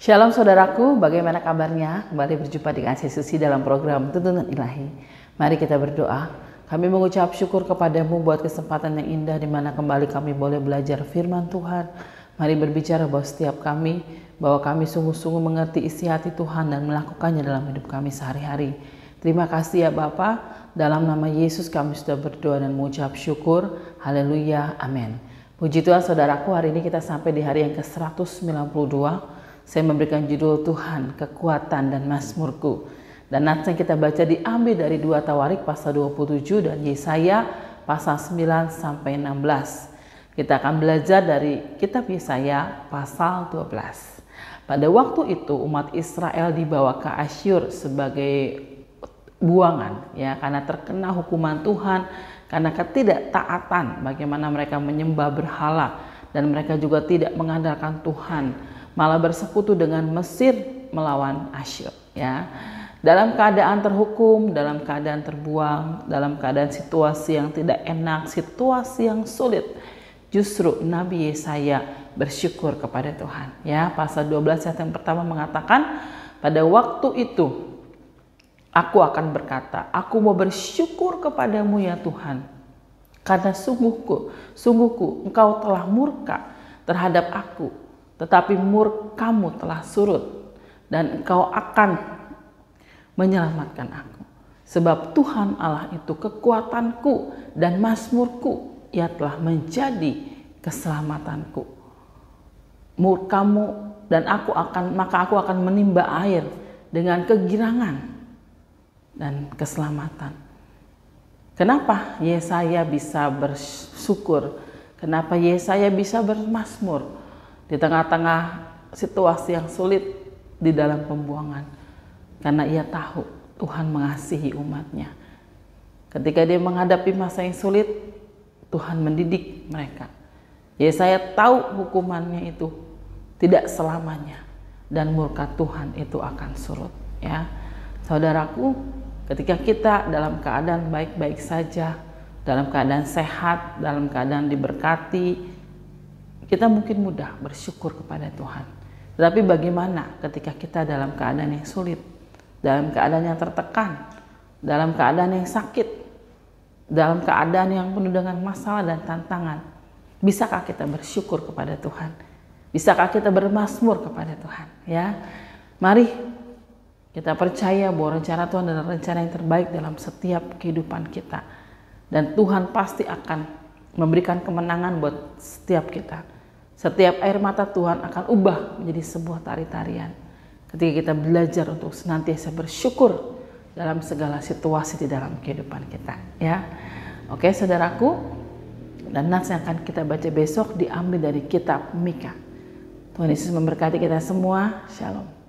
Shalom saudaraku, bagaimana kabarnya? Kembali berjumpa dengan saya Susi dalam program Tuntunan Ilahi. Mari kita berdoa. Kami mengucap syukur kepadamu buat kesempatan yang indah di mana kembali kami boleh belajar firman Tuhan. Mari berbicara bahwa setiap kami, bahwa kami sungguh-sungguh mengerti isi hati Tuhan dan melakukannya dalam hidup kami sehari-hari. Terima kasih ya Bapa. dalam nama Yesus kami sudah berdoa dan mengucap syukur. Haleluya, amin. Puji Tuhan saudaraku, hari ini kita sampai di hari yang ke-192 saya memberikan judul Tuhan, kekuatan dan mazmurku. Dan nats yang kita baca diambil dari dua Tawarik pasal 27 dan Yesaya pasal 9 sampai 16. Kita akan belajar dari kitab Yesaya pasal 12. Pada waktu itu umat Israel dibawa ke Asyur sebagai buangan ya karena terkena hukuman Tuhan karena ketidaktaatan bagaimana mereka menyembah berhala dan mereka juga tidak mengandalkan Tuhan malah bersekutu dengan Mesir melawan Asyur ya dalam keadaan terhukum, dalam keadaan terbuang, dalam keadaan situasi yang tidak enak, situasi yang sulit. Justru Nabi Yesaya bersyukur kepada Tuhan. Ya, pasal 12 ayat yang pertama mengatakan, pada waktu itu aku akan berkata, aku mau bersyukur kepadamu ya Tuhan. Karena sungguhku, sungguhku engkau telah murka terhadap aku tetapi murkamu telah surut dan engkau akan menyelamatkan aku. Sebab Tuhan Allah itu kekuatanku dan masmurku, ia telah menjadi keselamatanku. Murkamu dan aku akan maka aku akan menimba air dengan kegirangan dan keselamatan. Kenapa Yesaya bisa bersyukur? Kenapa Yesaya bisa bermasmur? di tengah-tengah situasi yang sulit di dalam pembuangan karena ia tahu Tuhan mengasihi umatnya. Ketika dia menghadapi masa yang sulit, Tuhan mendidik mereka. Ya saya tahu hukumannya itu tidak selamanya dan murka Tuhan itu akan surut ya. Saudaraku, ketika kita dalam keadaan baik-baik saja, dalam keadaan sehat, dalam keadaan diberkati, kita mungkin mudah bersyukur kepada Tuhan. Tetapi bagaimana ketika kita dalam keadaan yang sulit, dalam keadaan yang tertekan, dalam keadaan yang sakit, dalam keadaan yang penuh dengan masalah dan tantangan, bisakah kita bersyukur kepada Tuhan? Bisakah kita bermasmur kepada Tuhan? Ya, mari kita percaya bahwa rencana Tuhan adalah rencana yang terbaik dalam setiap kehidupan kita. Dan Tuhan pasti akan memberikan kemenangan buat setiap kita. Setiap air mata Tuhan akan ubah menjadi sebuah tari-tarian. Ketika kita belajar untuk senantiasa bersyukur dalam segala situasi di dalam kehidupan kita, ya. Oke, saudaraku, dan nats yang akan kita baca besok diambil dari kitab Mika. Tuhan Yesus memberkati kita semua. Shalom.